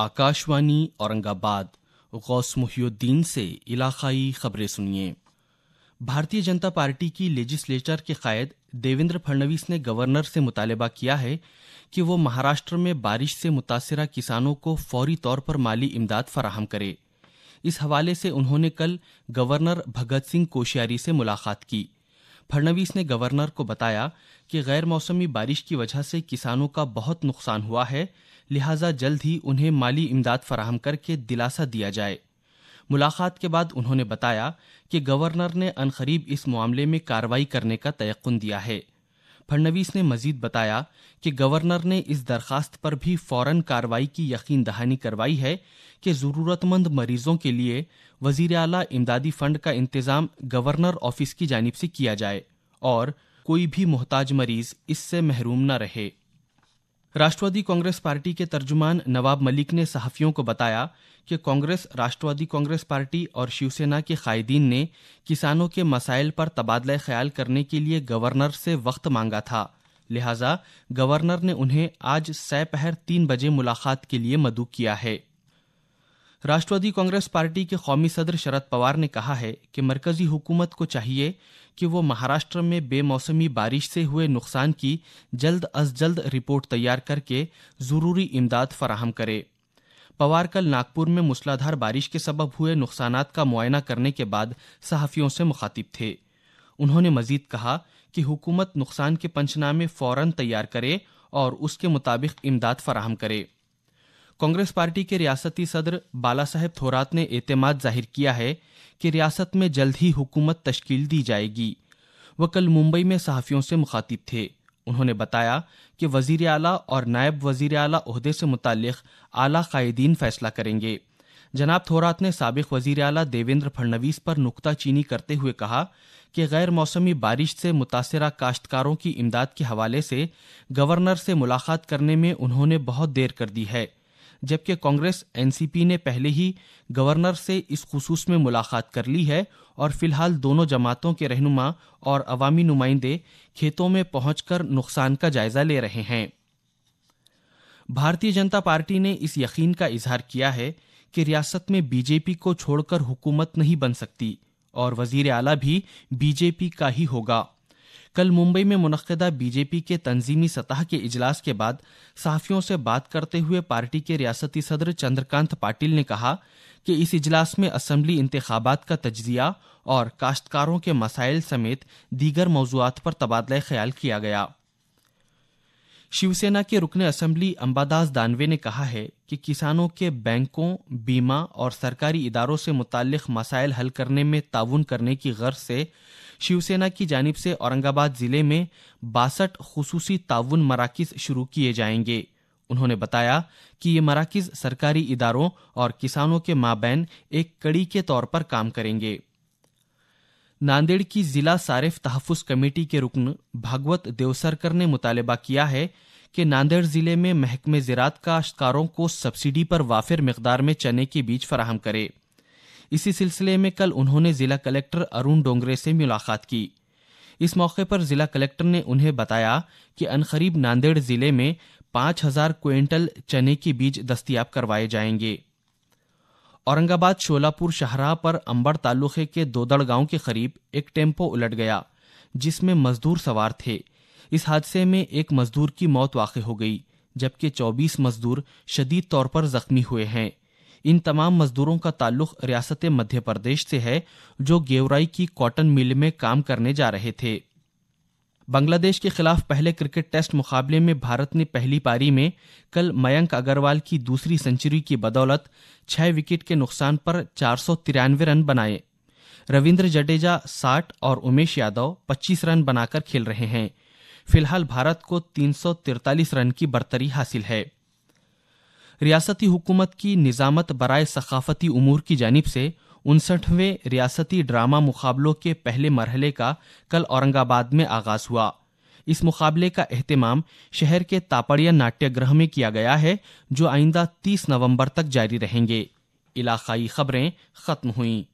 آکاشوانی اورنگ آباد محی الدین سے علاقائی خبریں سنیے بھارتی جنتا پارٹی کی لیجسلیچر کے قائد دیویندر پھڑنویس نے گورنر سے مطالبہ کیا ہے کہ وہ مہاراشٹر میں بارش سے متاثرہ کسانوں کو فوری طور پر مالی امداد فراہم کرے اس حوالے سے انہوں نے کل گورنر بھگت سنگھ کوشیاری سے ملاقات کی پھڑنویس نے گورنر کو بتایا کہ غیر موسمی بارش کی وجہ سے کسانوں کا بہت نقصان ہوا ہے لہٰذا جلد ہی انہیں مالی امداد فراہم کر کے دلاسہ دیا جائے ملاقات کے بعد انہوں نے بتایا کہ گورنر نے انخریب اس معاملے میں کاروائی کرنے کا تیقن دیا ہے پھڑنویس نے مزید بتایا کہ گورنر نے اس درخواست پر بھی فوراً کاروائی کی یقین دہانی کروائی ہے کہ ضرورت مند مریضوں کے لیے وزیر اعلیٰ امدادی فنڈ کا انتظام گورنر آفس کی جانب سے کیا جائے اور کوئی بھی محتاج مریض اس سے محروم نہ رہے راشٹروادی کانگریس پارٹی کے ترجمان نواب ملک نے صحافیوں کو بتایا کہ کانگریس راشٹروادی کانگریس پارٹی اور شیو سینا کے قائدین نے کسانوں کے مسائل پر تبادلہ خیال کرنے کے لیے گورنر سے وقت مانگا تھا لہذا گورنر نے انہیں آج سہ پہر تین بجے ملاقات کے لیے مدعو کیا ہے راشٹروادی کانگریس پارٹی کے قومی صدر شرد پوار نے کہا ہے کہ مرکزی حکومت کو چاہیے کہ وہ مہاراشٹر میں بے موسمی بارش سے ہوئے نقصان کی جلد از جلد رپورٹ تیار کر کے ضروری امداد فراہم کرے پوار کل ناگپور میں مسلادھار بارش کے سبب ہوئے نقصانات کا معائنہ کرنے کے بعد صحافیوں سے مخاطب تھے انہوں نے مزید کہا کہ حکومت نقصان کے پنچ نامے فوراً تیار کرے اور اس کے مطابق امداد فراہم کرے کانگریس پارٹی کے ریاستی صدر بالا صاحب تھورات نے اعتماد ظاہر کیا ہے کہ ریاست میں جلد ہی حکومت تشکیل دی جائے گی وہ کل ممبئی میں صحافیوں سے مخاطب تھے انہوں نے بتایا کہ وزیر اعلیٰ اور نائب وزیر اعلیٰ عہدے سے متعلق اعلیٰ قائدین فیصلہ کریں گے جناب تھورات نے سابق وزیر اعلیٰ دیویندر پھڑنویس پر نکتہ چینی کرتے ہوئے کہا کہ غیر موسمی بارش سے متاثرہ کاشتکاروں کی امداد کے حوالے سے گورنر سے ملاقات کرنے میں انہوں نے بہت دیر کر دی ہے جبکہ کانگریس این سی پی نے پہلے ہی گورنر سے اس خصوص میں ملاقات کر لی ہے اور فی الحال دونوں جماعتوں کے رہنما اور عوامی نمائندے کھیتوں میں پہنچ کر نقصان کا جائزہ لے رہے ہیں بھارتی جنتا پارٹی نے اس یقین کا اظہار کیا ہے کہ ریاست میں بی جے پی کو چھوڑ کر حکومت نہیں بن سکتی اور وزیر اعلیٰ بھی بی جے پی کا ہی ہوگا کل ممبئی میں منعقدہ بی جے پی کے تنظیمی سطح کے اجلاس کے بعد صحافیوں سے بات کرتے ہوئے پارٹی کے ریاستی صدر چندرکانت پاٹل نے کہا کہ اس اجلاس میں اسمبلی انتخابات کا تجزیہ اور کاشتکاروں کے مسائل سمیت دیگر موضوعات پر تبادلہ خیال کیا گیا شیو سینا کے رکن اسمبلی امباداس دانوے نے کہا ہے کہ کسانوں کے بینکوں بیمہ اور سرکاری اداروں سے متعلق مسائل حل کرنے میں تعاون کرنے کی غرض سے شیو سینا کی جانب سے اورنگ آباد ضلع میں باسٹھ خصوصی تعاون مراکز شروع کیے جائیں گے انہوں نے بتایا کہ یہ مراکز سرکاری اداروں اور کسانوں کے مابین ایک کڑی کے طور پر کام کریں گے ناندیڑ کی ضلع صارف تحفظ کمیٹی کے رکن بھاگوت دیوسرکر نے مطالبہ کیا ہے کہ ناندیڑ ضلع میں محکمہ زراعت کاشتکاروں کو سبسڈی پر وافر مقدار میں چنے کے بیج فراہم کرے اسی سلسلے میں کل انہوں نے ضلع کلیکٹر ارون ڈونگرے سے ملاقات کی اس موقع پر ضلع کلیکٹر نے انہیں بتایا کہ انخریب ناندیڑ ضلع میں پانچ ہزار کوئنٹل چنے کے بیج دستیاب کروائے جائیں گے اورنگ آباد شولا پور شاہراہ پر امبر تعلقے کے دو دڑ گاؤں کے قریب ایک ٹیمپو الٹ گیا جس میں مزدور سوار تھے اس حادثے میں ایک مزدور کی موت واقع ہو گئی جبکہ چوبیس مزدور شدید طور پر زخمی ہوئے ہیں ان تمام مزدوروں کا تعلق ریاست مدھیہ پردیش سے ہے جو گیورائی کی کاٹن مل میں کام کرنے جا رہے تھے بنگلہ دیش کے خلاف پہلے کرکٹ ٹیسٹ مقابلے میں بھارت نے پہلی پاری میں کل میانک اگروال کی دوسری سنچری کی بدولت چھ وکٹ کے نقصان پر چار سو ترانوے رن بنائے رویندر جڈیجا ساٹھ اور امیش یادو پچیس رن بنا کر کھیل رہے ہیں فی الحال بھارت کو تین سو ترتالیس رن کی برتری حاصل ہے ریاستی حکومت کی نظامت برائے ثقافتی امور کی جانب سے انسٹھویں ریاستی ڈرامہ مقابلوں کے پہلے مرحلے کا کل اورنگ آباد میں آغاز ہوا اس مقابلے کا اہتمام شہر کے تاپڑیا ناٹیہ گرہ میں کیا گیا ہے جو آئندہ تیس نومبر تک جاری رہیں گے علاقائی خبریں ختم ہوئیں